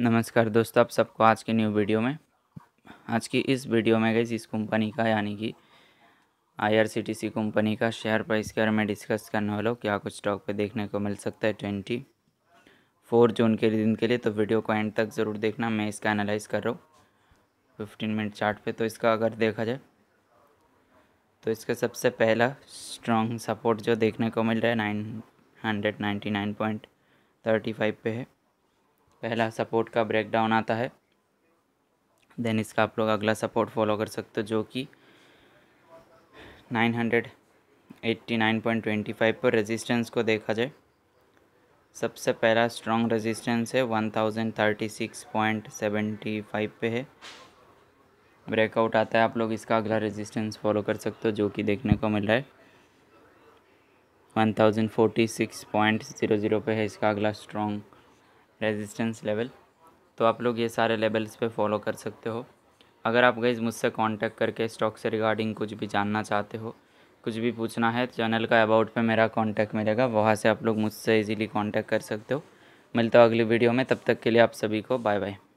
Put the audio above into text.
नमस्कार दोस्तों आप सबको आज की न्यू वीडियो में आज की इस वीडियो में गई इस कंपनी का यानी कि आईआरसीटीसी कंपनी का शेयर प्राइस के बारे में डिस्कस करने वाला हूँ क्या कुछ स्टॉक पे देखने को मिल सकता है ट्वेंटी फोर जून के दिन के लिए तो वीडियो को एंड तक ज़रूर देखना मैं इसका एनालाइज कर रहा हूँ फिफ्टीन मिनट चार्ट पे तो इसका अगर देखा जाए तो इसका सबसे पहला स्ट्रॉन्ग सपोर्ट जो देखने को मिल रहा है nine hundred ninety nine point thirty five पे है पहला सपोर्ट का ब्रेकडाउन आता है देन इसका आप लोग अगला सपोर्ट फॉलो कर सकते हो जो कि 989.25 पर रेजिस्टेंस को देखा जाए सबसे पहला स्ट्रॉन्ग रेजिस्टेंस है 1036.75 पे है ब्रेकआउट आता है आप लोग इसका अगला रेजिस्टेंस फॉलो कर सकते हो जो कि देखने को मिल रहा है 1046.00 पे है इसका अगला स्ट्रॉन्ग रेजिस्टेंस लेवल तो आप लोग ये सारे लेवल्स पे फॉलो कर सकते हो अगर आप गई मुझसे कांटेक्ट करके स्टॉक से रिगार्डिंग कुछ भी जानना चाहते हो कुछ भी पूछना है तो चैनल का अबाउट पे मेरा कांटेक्ट मिलेगा वहाँ से आप लोग मुझसे इजीली कांटेक्ट कर सकते हो मिलता हूँ अगली वीडियो में तब तक के लिए आप सभी को बाय बाय